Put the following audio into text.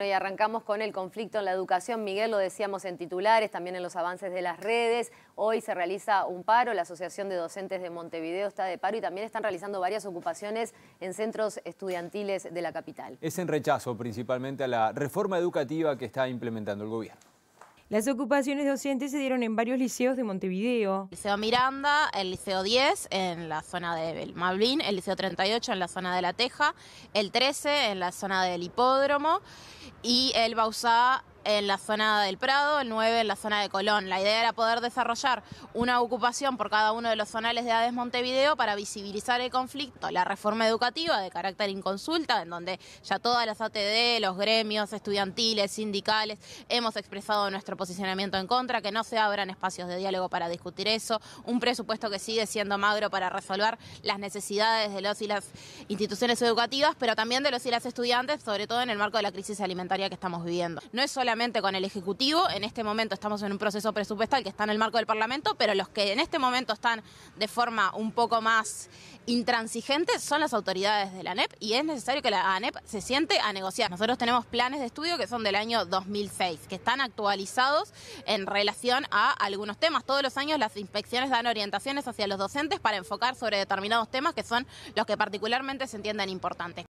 Y arrancamos con el conflicto en la educación. Miguel, lo decíamos en titulares, también en los avances de las redes. Hoy se realiza un paro, la Asociación de Docentes de Montevideo está de paro y también están realizando varias ocupaciones en centros estudiantiles de la capital. Es en rechazo principalmente a la reforma educativa que está implementando el gobierno. Las ocupaciones docentes se dieron en varios liceos de Montevideo. el Liceo Miranda, el Liceo 10 en la zona de Malvin, el Liceo 38 en la zona de La Teja, el 13 en la zona del Hipódromo y el Bausá en la zona del Prado, el 9 en la zona de Colón. La idea era poder desarrollar una ocupación por cada uno de los zonales de ADES Montevideo para visibilizar el conflicto, la reforma educativa de carácter inconsulta, en donde ya todas las ATD, los gremios estudiantiles, sindicales, hemos expresado nuestro posicionamiento en contra, que no se abran espacios de diálogo para discutir eso, un presupuesto que sigue siendo magro para resolver las necesidades de los y las instituciones educativas, pero también de los y las estudiantes, sobre todo en el marco de la crisis alimentaria que estamos viviendo. No es solamente con el Ejecutivo. En este momento estamos en un proceso presupuestal que está en el marco del Parlamento, pero los que en este momento están de forma un poco más intransigente son las autoridades de la ANEP y es necesario que la ANEP se siente a negociar. Nosotros tenemos planes de estudio que son del año 2006, que están actualizados en relación a algunos temas. Todos los años las inspecciones dan orientaciones hacia los docentes para enfocar sobre determinados temas que son los que particularmente se entienden importantes.